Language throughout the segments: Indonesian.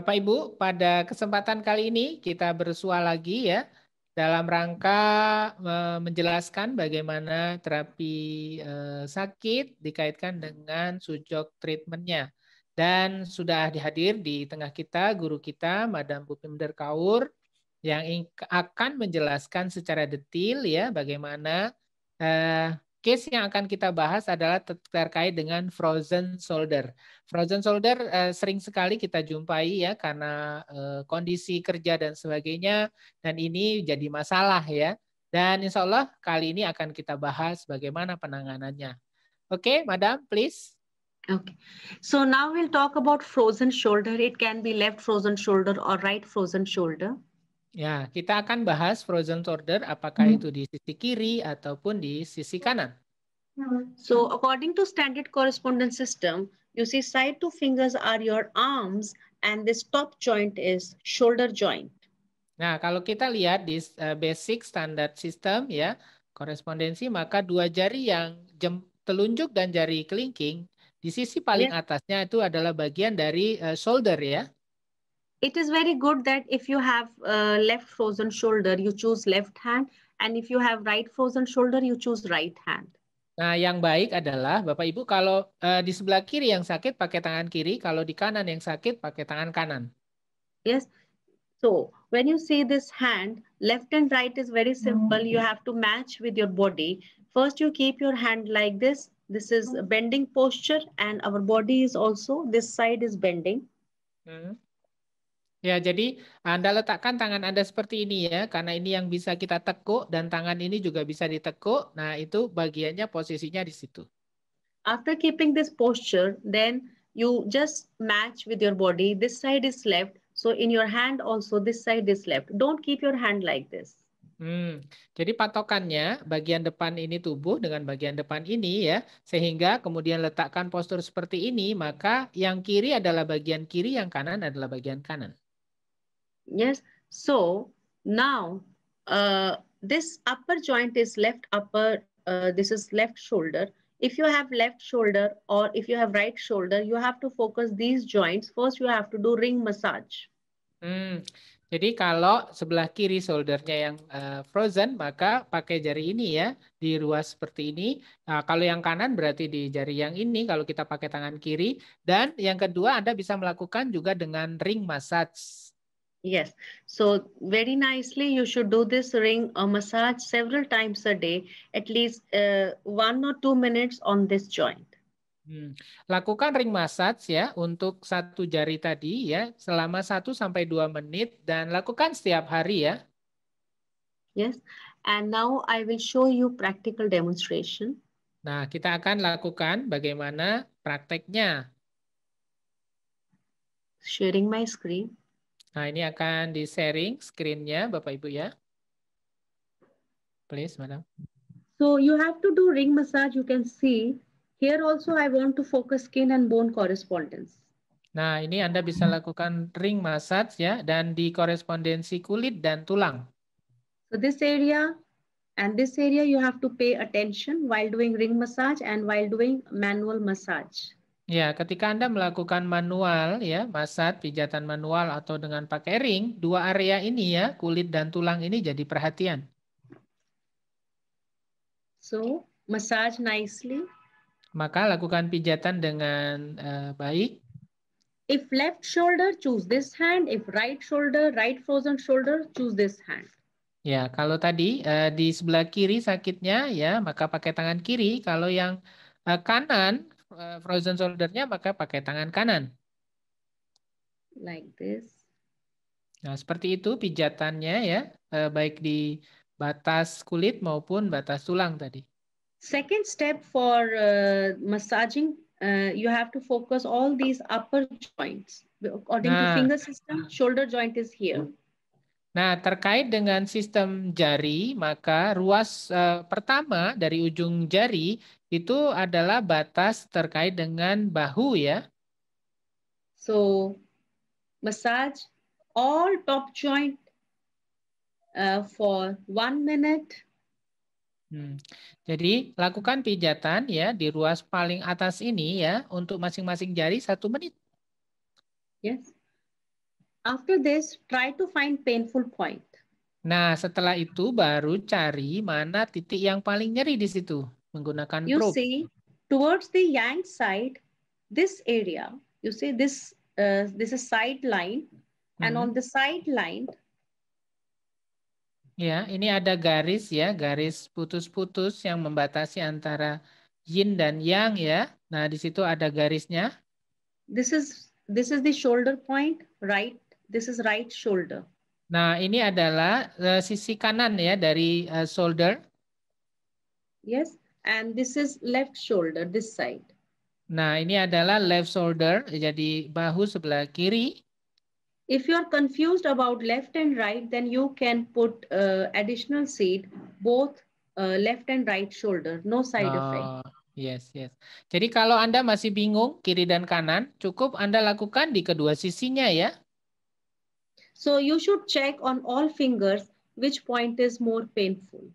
Bapak Ibu, pada kesempatan kali ini kita bersua lagi ya dalam rangka menjelaskan bagaimana terapi e, sakit dikaitkan dengan sujok treatmentnya. Dan sudah dihadir di tengah kita guru kita Madam Pupimder Kaur yang akan menjelaskan secara detail ya bagaimana e, Case yang akan kita bahas adalah terkait dengan frozen shoulder. Frozen shoulder eh, sering sekali kita jumpai ya karena eh, kondisi kerja dan sebagainya dan ini jadi masalah ya. Dan insya Allah kali ini akan kita bahas bagaimana penanganannya. Oke, okay, Madam, please. Okay. So now we'll talk about frozen shoulder. It can be left frozen shoulder or right frozen shoulder. Ya, kita akan bahas frozen shoulder apakah hmm. itu di sisi kiri ataupun di sisi kanan. So according to standard correspondence system, you see side two fingers are your arms and this top joint is shoulder joint. Nah, kalau kita lihat di uh, basic standard system ya, korespondensi maka dua jari yang jem, telunjuk dan jari kelingking di sisi paling yeah. atasnya itu adalah bagian dari uh, shoulder ya. It is very good that if you have uh, left frozen shoulder, you choose left hand and if you have right frozen shoulder, you choose right hand. Nah, yang baik adalah Bapak Ibu kalau uh, di sebelah kiri yang sakit pakai tangan kiri, kalau di kanan yang sakit pakai tangan kanan. Yes. So, when you see this hand, left and right is very simple. You have to match with your body. First, you keep your hand like this. This is bending posture and our body is also, this side is bending. Mm -hmm. Ya, jadi Anda letakkan tangan Anda seperti ini ya, karena ini yang bisa kita tekuk dan tangan ini juga bisa ditekuk. Nah, itu bagiannya posisinya di situ. After keeping this posture, then you just match with your body. This side is left, so in your hand also this side is left. Don't keep your hand like this. Hmm. Jadi patokannya bagian depan ini tubuh dengan bagian depan ini ya, sehingga kemudian letakkan postur seperti ini, maka yang kiri adalah bagian kiri, yang kanan adalah bagian kanan. Yes. So now uh, this upper joint is left upper, uh, this is left shoulder. If you have left shoulder or if you have right shoulder, you have to focus these joints. First, you have to do ring massage. Hmm. Jadi kalau sebelah kiri shoulder-nya yang uh, frozen, maka pakai jari ini ya di ruas seperti ini. Nah, kalau yang kanan berarti di jari yang ini kalau kita pakai tangan kiri. Dan yang kedua Anda bisa melakukan juga dengan ring massage. Yes. So very nicely, you should do this ring a massage several times a day, at least uh, one or two minutes on this joint. Hmm. Lakukan ring massage ya untuk satu jari tadi ya selama 1 sampai dua menit dan lakukan setiap hari ya. Yes. And now I will show you practical demonstration. Nah, kita akan lakukan bagaimana prakteknya. Sharing my screen. Nah, ini akan di-sharing screen-nya, Bapak-Ibu ya. Please, Madam. So, you have to do ring massage, you can see. Here also I want to focus skin and bone correspondence. Nah, ini Anda bisa lakukan ring massage ya, dan di korespondensi kulit dan tulang. So, this area and this area you have to pay attention while doing ring massage and while doing manual massage. Ya, ketika Anda melakukan manual ya, masat, pijatan manual atau dengan pakai ring, dua area ini ya, kulit dan tulang ini jadi perhatian. So, massage nicely. Maka lakukan pijatan dengan uh, baik. If left shoulder, choose this hand. If right shoulder, right frozen shoulder, choose this hand. Ya, kalau tadi uh, di sebelah kiri sakitnya ya, maka pakai tangan kiri. Kalau yang eh, kanan Eh, frozen shoulder-nya maka pakai tangan kanan. Like this. Nah, seperti itu pijatannya ya, eh, baik di batas kulit maupun batas tulang tadi. Second step for uh, massaging, uh, you have to focus all these upper joints. According nah. to finger system, shoulder joint is here. Nah, terkait dengan sistem jari, maka ruas eh, pertama dari ujung jari itu adalah batas terkait dengan bahu ya. So, massage all top joint uh, for one minute. Hmm. Jadi lakukan pijatan ya di ruas paling atas ini ya untuk masing-masing jari satu menit. Yes. After this, try to find painful point. Nah, setelah itu baru cari mana titik yang paling nyeri di situ menggunakan you probe. You see, towards the yang side, this area, you see this uh, this is side line, hmm. and mm-hmm. on the side line. Ya, ini ada garis ya, garis putus-putus yang membatasi antara yin dan yang ya. Nah, di situ ada garisnya. This is this is the shoulder point, right This is right shoulder. Nah, ini adalah uh, sisi kanan ya dari uh, shoulder. Yes, and this is left shoulder, this side. Nah, ini adalah left shoulder, jadi bahu sebelah kiri. If you are confused about left and right, then you can put uh, additional seat, both uh, left and right shoulder, no side oh, effect. Yes, yes. Jadi kalau Anda masih bingung kiri dan kanan, cukup Anda lakukan di kedua sisinya ya. So you should check on all fingers which point is more painful.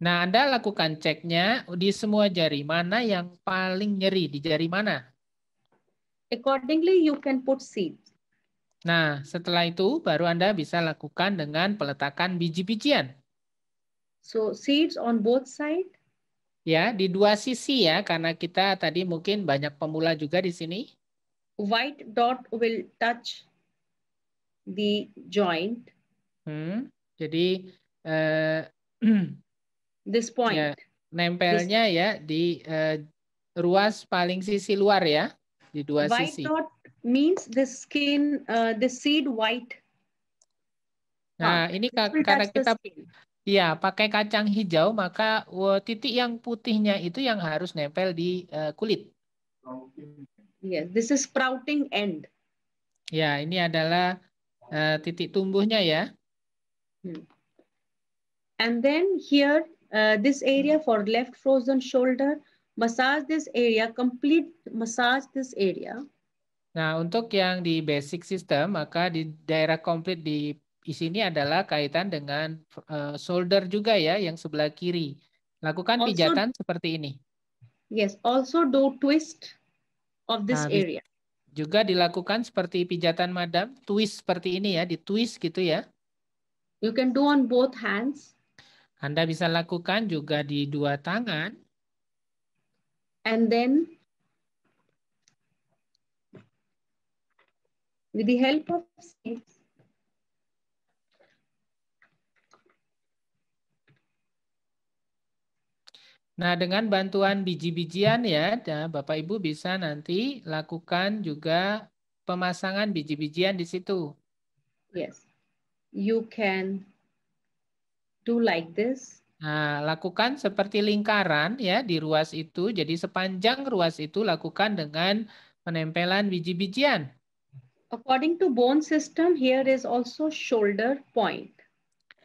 Nah, Anda lakukan ceknya di semua jari mana yang paling nyeri di jari mana? Accordingly, you can put seed. Nah, setelah itu baru Anda bisa lakukan dengan peletakan biji-bijian. So seeds on both side. Ya, di dua sisi ya, karena kita tadi mungkin banyak pemula juga di sini. White dot will touch the joint. Hmm, jadi uh, this point. Ya, nempelnya this, ya di uh, ruas paling sisi luar ya, di dua white sisi. White dot means the skin, uh, the seed white. Nah, oh, ini karena kita ya pakai kacang hijau maka uh, titik yang putihnya itu yang harus nempel di uh, kulit. Yes, yeah, this is sprouting end. Ya, ini adalah Eh, titik tumbuhnya ya. Hmm. And then here, uh, this area for left frozen shoulder, massage this area, complete massage this area. Nah, untuk yang di basic system, maka di daerah complete di, di sini adalah kaitan dengan uh, shoulder juga ya, yang sebelah kiri. Lakukan also, pijatan seperti ini. Yes, also do twist of this nah, area. Juga dilakukan seperti pijatan madam, twist seperti ini ya, di twist gitu ya. You can do on both hands. Anda bisa lakukan juga di dua tangan. And then with the help of Nah, dengan bantuan biji-bijian ya, ya, Bapak Ibu bisa nanti lakukan juga pemasangan biji-bijian di situ. Yes. You can do like this. Nah, lakukan seperti lingkaran ya di ruas itu. Jadi sepanjang ruas itu lakukan dengan penempelan biji-bijian. According to bone system, here is also shoulder point.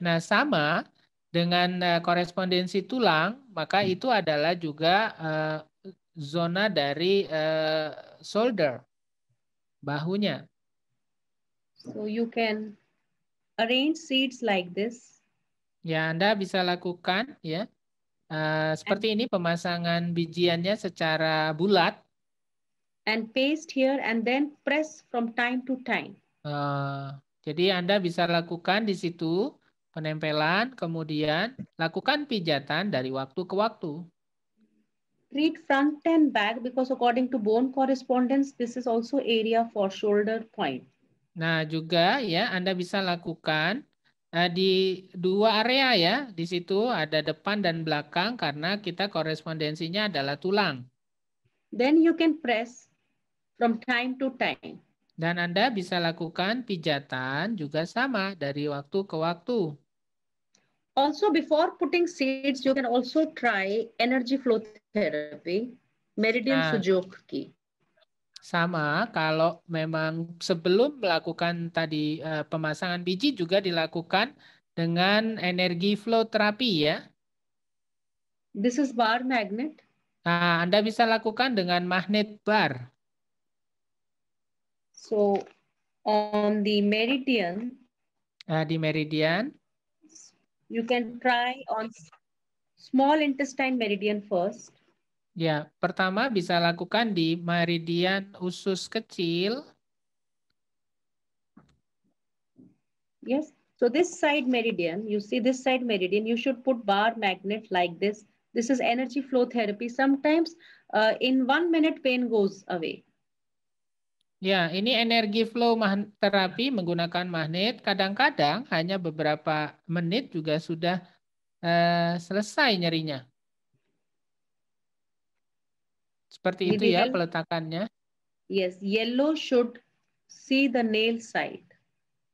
Nah, sama dengan eh, korespondensi tulang, maka hmm. itu adalah juga eh, zona dari uh, shoulder, bahunya. So you can arrange seeds like this. Ya, Anda bisa lakukan ya. Uh, seperti and, ini pemasangan bijiannya secara bulat. And paste here and then press from time to time. Uh, jadi Anda bisa lakukan di situ penempelan, kemudian lakukan pijatan dari waktu ke waktu. Read front and back because according to bone correspondence, this is also area for shoulder point. Nah, juga ya Anda bisa lakukan uh, di dua area ya. Di situ ada depan dan belakang karena kita korespondensinya adalah tulang. Then you can press from time to time. Dan Anda bisa lakukan pijatan juga sama dari waktu ke waktu also before putting seeds you can also try energy flow therapy meridian nah, suzuki sama kalau memang sebelum melakukan tadi uh, pemasangan biji juga dilakukan dengan energi flow terapi ya this is bar magnet nah anda bisa lakukan dengan magnet bar so on the meridian nah, di meridian you can try on small intestine meridian first. Ya, pertama bisa lakukan di meridian usus kecil. Yes. So this side meridian, you see this side meridian, you should put bar magnet like this. This is energy flow therapy. Sometimes uh, in one minute pain goes away. Ya, ini energi flow terapi menggunakan magnet. Kadang-kadang hanya beberapa menit juga sudah eh, selesai nyerinya. Seperti itu ya peletakannya. Yes, yellow should see the nail side.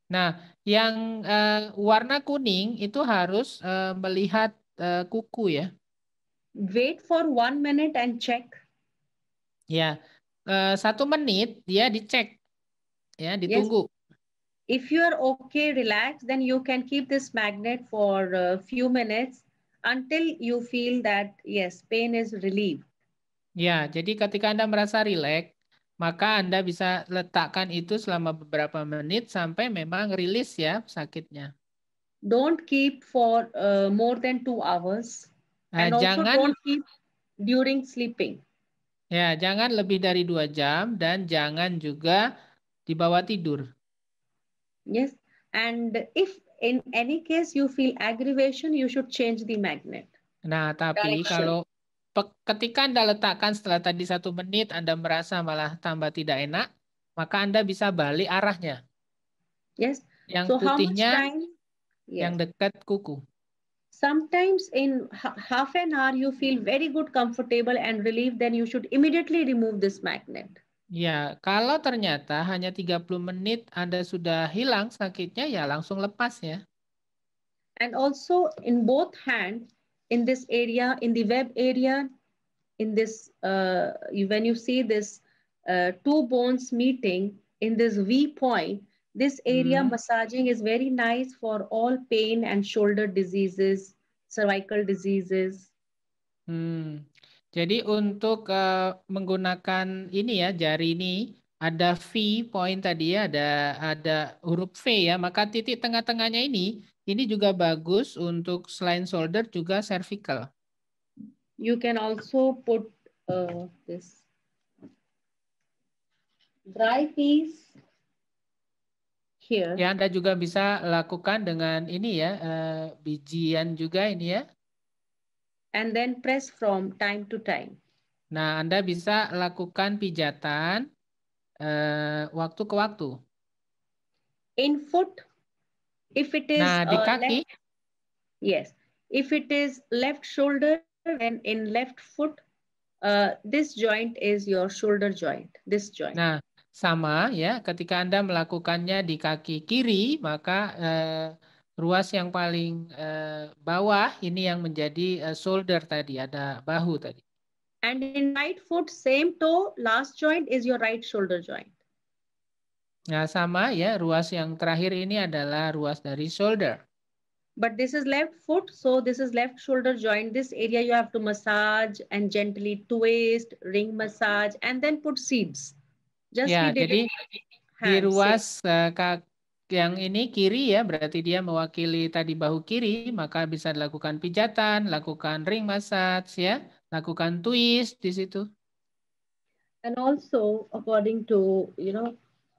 Nah, yang eh, warna kuning itu harus eh, melihat eh, kuku ya. Wait for one minute and check. Ya. Yeah Eh, satu menit dia dicek ya ditunggu. Yes. If you are okay, relax, then you can keep this magnet for a few minutes until you feel that yes, pain is relieved. Ya, jadi ketika Anda merasa rileks, maka Anda bisa letakkan itu selama beberapa menit sampai memang rilis ya sakitnya. Don't keep for uh, more than two hours. Nah, and jangan, also don't keep during sleeping. Ya, jangan lebih dari dua jam dan jangan juga dibawa tidur. Yes, and if in any case you feel aggravation, you should change the magnet. Nah, tapi kalau ketika Anda letakkan setelah tadi satu menit, Anda merasa malah tambah tidak enak, maka Anda bisa balik arahnya. Yes. Yang so putihnya, yes. yang dekat kuku. sometimes in half an hour you feel very good comfortable and relieved then you should immediately remove this magnet Ya, kalau ternyata hanya 30 menit Anda sudah hilang sakitnya, ya langsung lepas ya. And also in both hand, in this area, in the web area, in this, uh, when you see this uh, two bones meeting, in this V point, This area mm. massaging is very nice for all pain and shoulder diseases, cervical diseases. Hmm. Jadi untuk uh, menggunakan ini ya jari ini ada V point tadi ya ada ada huruf V ya maka titik tengah-tengahnya ini ini juga bagus untuk selain shoulder juga cervical. You can also put uh, this dry piece here. Iya. Ya, Anda juga bisa lakukan dengan ini ya, uh, bijian juga ini ya. And then press from time to time. Nah, Anda bisa lakukan pijatan uh, waktu ke waktu. In foot, if it is nah, di eh, kaki. left, yes, if it is left shoulder and in left foot, uh, this joint is your shoulder joint. This joint. Nah, sama ya ketika Anda melakukannya di kaki kiri maka eh, ruas yang paling eh, bawah ini yang menjadi eh, shoulder tadi ada bahu tadi and in right foot same toe last joint is your right shoulder joint Nah, sama ya, ruas yang terakhir ini adalah ruas dari shoulder. But this is left foot, so this is left shoulder joint. This area you have to massage and gently twist, ring massage, and then put seeds. Just ya, jadi di ruas uh, yang ini kiri ya, berarti dia mewakili tadi bahu kiri, maka bisa dilakukan pijatan, lakukan ring massage ya, lakukan twist di situ. And also according to you know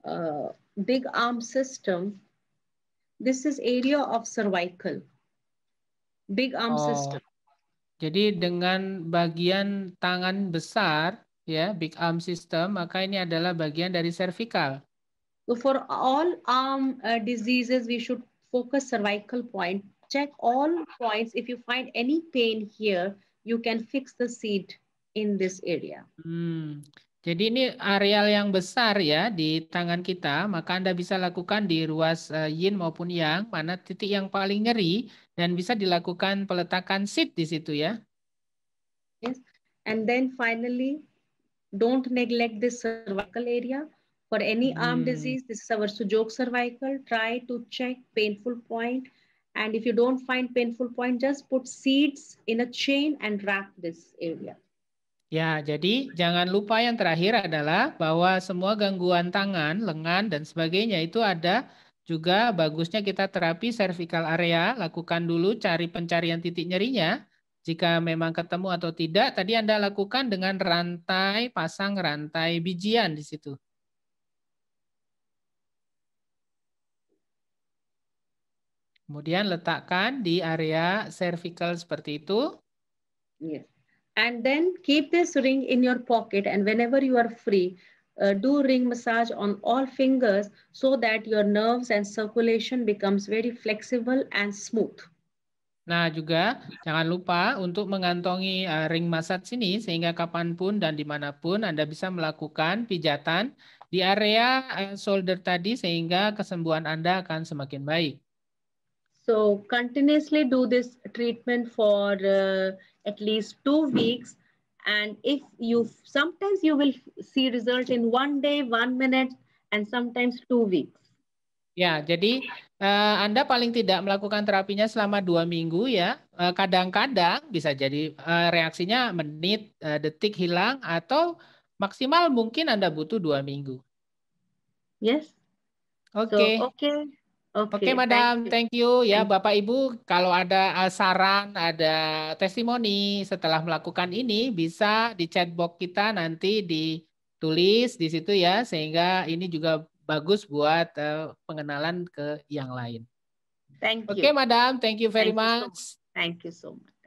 uh, big arm system, this is area of cervical. Big arm oh. system. Jadi dengan bagian tangan besar ya big arm system maka ini adalah bagian dari cervical. So for all arm uh, diseases we should focus cervical point. Check all points. If you find any pain here, you can fix the seed in this area. Hmm. Jadi ini areal yang besar ya di tangan kita, maka Anda bisa lakukan di ruas uh, yin maupun yang, mana titik yang paling nyeri, dan bisa dilakukan peletakan seat di situ ya. Yes. And then finally, Don't neglect this cervical area. For any arm hmm. disease, this is our sujok cervical. Try to check painful point. And if you don't find painful point, just put seeds in a chain and wrap this area. Ya, jadi jangan lupa yang terakhir adalah bahwa semua gangguan tangan, lengan, dan sebagainya itu ada juga bagusnya kita terapi cervical area, lakukan dulu cari pencarian titik nyerinya, jika memang ketemu atau tidak, tadi Anda lakukan dengan rantai, pasang rantai bijian di situ. Kemudian letakkan di area cervical seperti itu. Yes. And then keep this ring in your pocket and whenever you are free, uh, do ring massage on all fingers so that your nerves and circulation becomes very flexible and smooth. Nah, juga jangan lupa untuk mengantongi eh, ring masat sini sehingga kapanpun dan dimanapun Anda bisa melakukan pijatan di area eh, shoulder tadi sehingga kesembuhan Anda akan semakin baik. So, continuously do this treatment for uh, at least two weeks. And if you, sometimes you will see result in one day, one minute, and sometimes two weeks. Ya, jadi uh, Anda paling tidak melakukan terapinya selama dua minggu ya. Eh, kadang-kadang uh, bisa jadi uh, reaksinya menit, uh, detik hilang, atau maksimal mungkin Anda butuh dua minggu. Yes. Oke. Okay. So, Oke. Okay. Oke, okay, okay, Madam. Thank you. Thank you. Ya, Bapak Ibu, kalau ada saran, ada testimoni setelah melakukan ini bisa di chatbox kita nanti ditulis di situ ya sehingga ini juga bagus buat uh, pengenalan ke yang lain. Thank you. Oke, okay, Madam. Thank you very thank much. You so much. Thank you so much.